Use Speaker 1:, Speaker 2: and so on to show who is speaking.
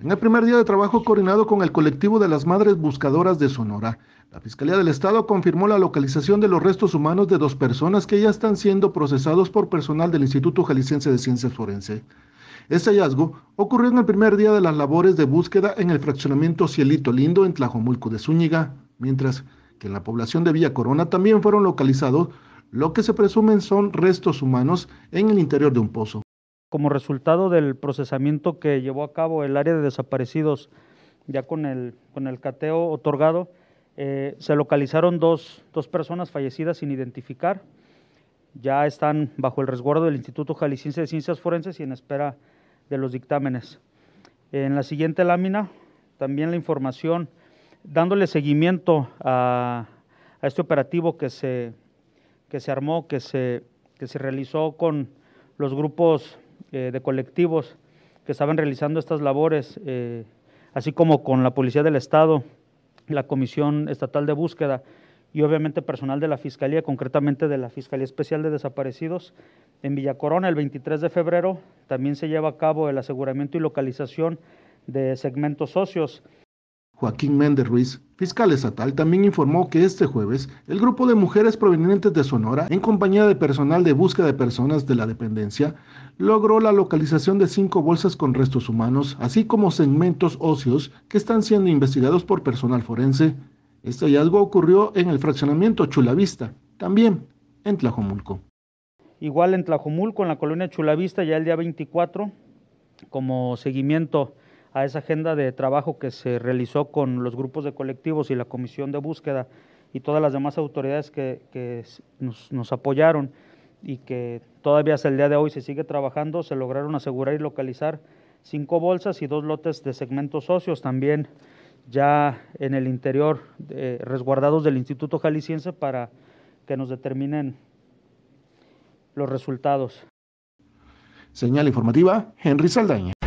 Speaker 1: En el primer día de trabajo coordinado con el colectivo de las Madres Buscadoras de Sonora, la Fiscalía del Estado confirmó la localización de los restos humanos de dos personas que ya están siendo procesados por personal del Instituto Jalisciense de Ciencias Forense. Este hallazgo ocurrió en el primer día de las labores de búsqueda en el fraccionamiento Cielito Lindo en Tlajomulco de Zúñiga, mientras que en la población de Villa Corona también fueron localizados lo que se presumen son restos humanos en el interior de un pozo
Speaker 2: como resultado del procesamiento que llevó a cabo el área de desaparecidos, ya con el, con el cateo otorgado, eh, se localizaron dos, personas fallecidas sin identificar. Ya están bajo el resguardo del Instituto Jalisciense de Ciencias Forenses y en espera de los dictámenes. En la siguiente lámina, también la información, dándole seguimiento a, este operativo que se, que se armó, que se, que se realizó con los grupos eh, de colectivos que estaban realizando estas labores, eh, así como con la Policía del Estado, la Comisión Estatal de Búsqueda y obviamente personal de la Fiscalía, concretamente de la Fiscalía Especial de Desaparecidos. En Villacorona, el 23 de febrero, también se lleva a cabo el aseguramiento y localización de segmentos socios
Speaker 1: Joaquín Méndez Ruiz, fiscal estatal, también informó que este jueves el grupo de mujeres provenientes de Sonora, en compañía de personal de búsqueda de personas de la dependencia, logró la localización de cinco bolsas con restos humanos, así como segmentos óseos que están siendo investigados por personal forense. Este hallazgo ocurrió en el fraccionamiento Chulavista, también en Tlajomulco.
Speaker 2: Igual en Tlajomulco, en la colonia Chulavista, ya el día 24, como seguimiento a esa agenda de trabajo que se realizó con los grupos de colectivos y la comisión de búsqueda y todas las demás autoridades que, nos, apoyaron y que todavía hasta el día de hoy se sigue trabajando, se lograron asegurar y localizar cinco bolsas y dos lotes de segmentos socios también ya en el interior eh, resguardados del Instituto Jalisciense para que nos determinen los resultados.
Speaker 1: Señal informativa, Henry Saldaña.